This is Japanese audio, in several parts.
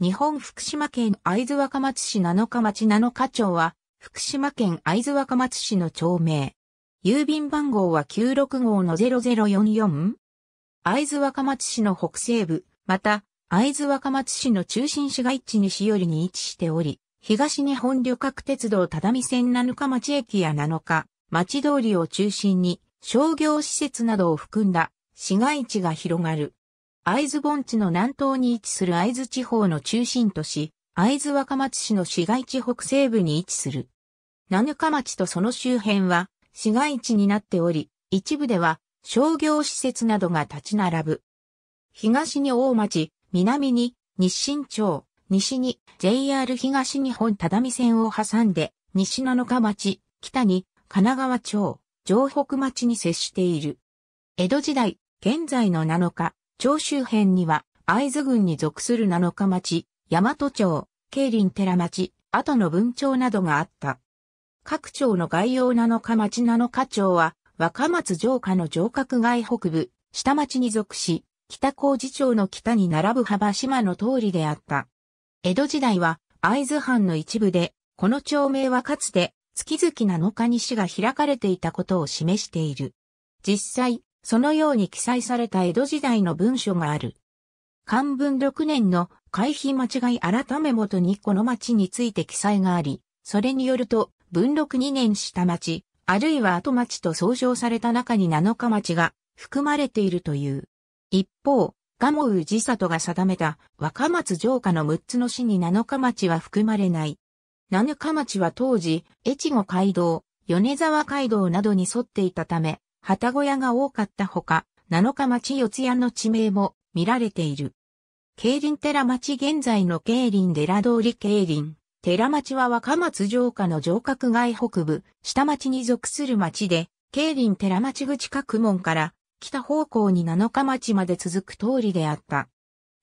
日本福島県会津若松市七日町七日町は、福島県会津若松市の町名。郵便番号は96号の 0044? 会津若松市の北西部、また、会津若松市の中心市街地西寄りに位置しており、東日本旅客鉄道只見線七日町駅や七日、町通りを中心に、商業施設などを含んだ市街地が広がる。会津盆地の南東に位置する会津地方の中心都市、会津若松市の市街地北西部に位置する。七日町とその周辺は市街地になっており、一部では商業施設などが立ち並ぶ。東に大町、南に日清町、西に JR 東日本只見線を挟んで、西七日町、北に神奈川町、城北町に接している。江戸時代、現在の七日、町周辺には、会津郡に属する七日町、大和町、慶林寺町、後の文町などがあった。各町の概要七日町七日町は、若松城下の城郭外北部、下町に属し、北高寺町の北に並ぶ幅島の通りであった。江戸時代は、会津藩の一部で、この町名はかつて、月々7日に市が開かれていたことを示している。実際、そのように記載された江戸時代の文書がある。漢文6年の回避間違い改め元にこの町について記載があり、それによると、文禄2年下町、あるいは後町と総称された中に7日町が含まれているという。一方、賀茂氏里が定めた若松城下の6つの市に7日町は含まれない。7日町は当時、越後街道、米沢街道などに沿っていたため、旗小屋が多かったほか、7日町四谷の地名も見られている。競輪寺町現在の競輪寺通り競輪。寺町は若松城下の城郭外北部、下町に属する町で、競輪寺町口各門から北方向に七日町まで続く通りであった。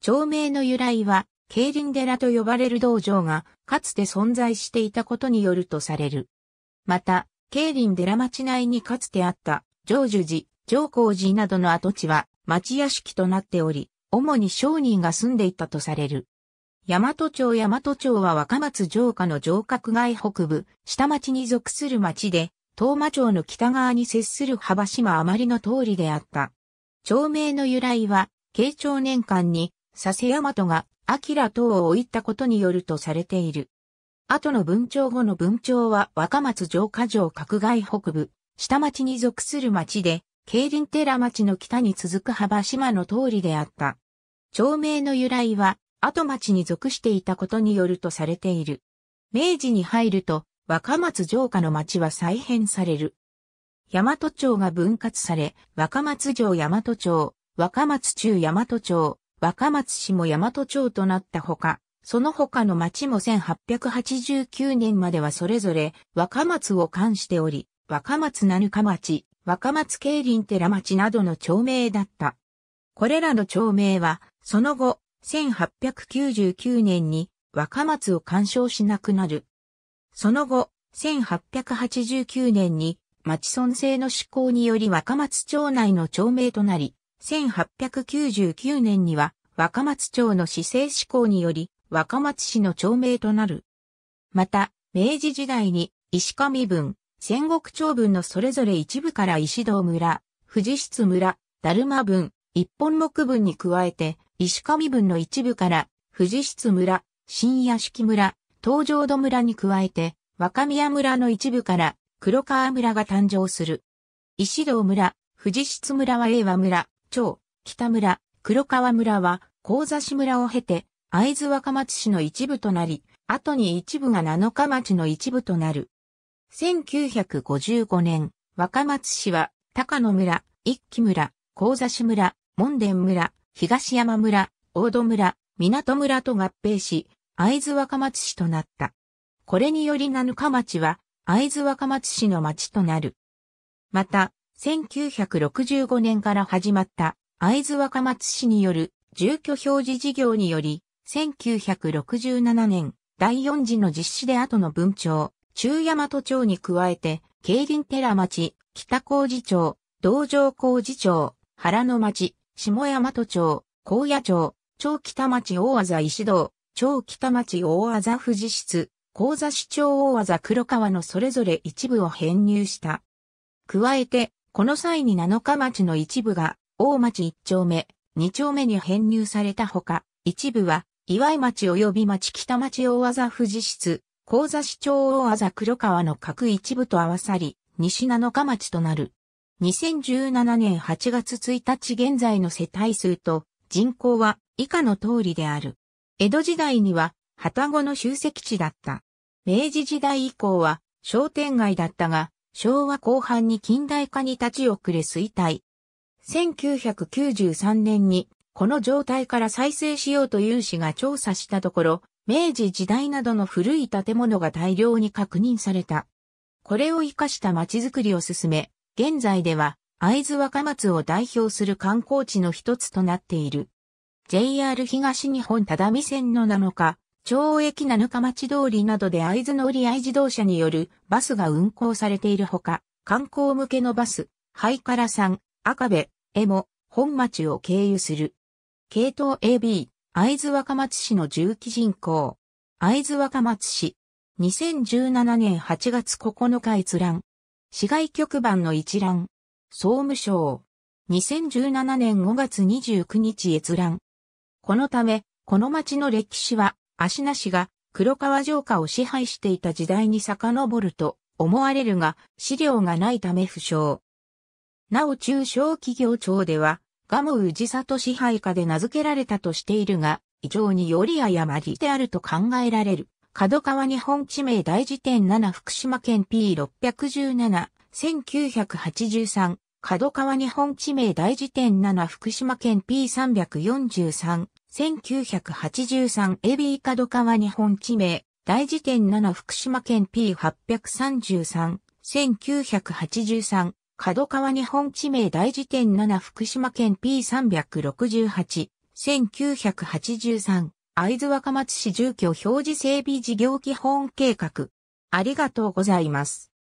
町名の由来は、競輪寺と呼ばれる道場が、かつて存在していたことによるとされる。また、競輪寺町内にかつてあった、上寿寺、上皇寺などの跡地は町屋敷となっており、主に商人が住んでいたとされる。大和町大和町は若松城下の城郭外北部、下町に属する町で、東馬町の北側に接する幅島あまりの通りであった。町名の由来は、慶長年間に、佐世大和が、明等を置いたことによるとされている。後の文町後の文町は若松城下城角外北部、下町に属する町で、競輪寺町の北に続く幅島の通りであった。町名の由来は、後町に属していたことによるとされている。明治に入ると、若松城下の町は再編される。大和町が分割され、若松城大和町、若松中大和町、若松市も大和町となったほか、その他の町も1889年まではそれぞれ若松を冠しており、若松七か町、若松競輪寺町などの町名だった。これらの町名は、その後、1899年に若松を干渉しなくなる。その後、1889年に町村制の施行により若松町内の町名となり、1899年には若松町の市政施行により若松市の町名となる。また、明治時代に石上文、戦国長文のそれぞれ一部から石堂村、富士室村、達磨文、一本木文に加えて、石上文の一部から、富士室村、新屋敷村、東条戸村に加えて、若宮村の一部から、黒川村が誕生する。石堂村、富士室村は英和村、町、北村、黒川村は、高座市村を経て、会津若松市の一部となり、後に一部が七日町の一部となる。1955年、若松市は、高野村、一木村、高座市村、門田村、東山村、大戸村、港村と合併し、会津若松市となった。これにより七日町は、会津若松市の町となる。また、1965年から始まった会津若松市による住居表示事業により、1967年第4次の実施で後の文庁、中山都町に加えて、京林寺町、北工事町、道場工事町、原野町、下山都町、高野町、町北町大技石堂、町北町大技富士室、高座市町大技黒川のそれぞれ一部を編入した。加えて、この際に七日町の一部が、大町一丁目、二丁目に編入されたほか、一部は、岩井町及び町北町大技富士室、高座市長大あざ黒川の各一部と合わさり、西七日町となる。2017年8月1日現在の世帯数と人口は以下の通りである。江戸時代には、旗子の集積地だった。明治時代以降は商店街だったが、昭和後半に近代化に立ち遅れ衰退。1993年にこの状態から再生しようとう市が調査したところ、明治時代などの古い建物が大量に確認された。これを活かした街づくりを進め、現在では会津若松を代表する観光地の一つとなっている。JR 東日本只見線の7日、町駅7日町通りなどで会津乗り合い自動車によるバスが運行されているほか、観光向けのバス、ハイカラ山、赤部、エモ、本町を経由する。系統 AB、会津若松市の重機人口。会津若松市。2017年8月9日閲覧。市外局番の一覧。総務省。2017年5月29日閲覧。このため、この町の歴史は、足名市が黒川城下を支配していた時代に遡ると思われるが、資料がないため不詳。なお中小企業庁では、ガモウ氏里支配下で名付けられたとしているが、異常により誤りであると考えられる。角川日本地名大辞典7福島県 P617、1983、角川日本地名大辞典7福島県 P343、1983 AB 角川日本地名大辞典7福島県 P833、1983角川日本地名大辞典7福島県 P368、1983、会津若松市住居表示整備事業基本計画。ありがとうございます。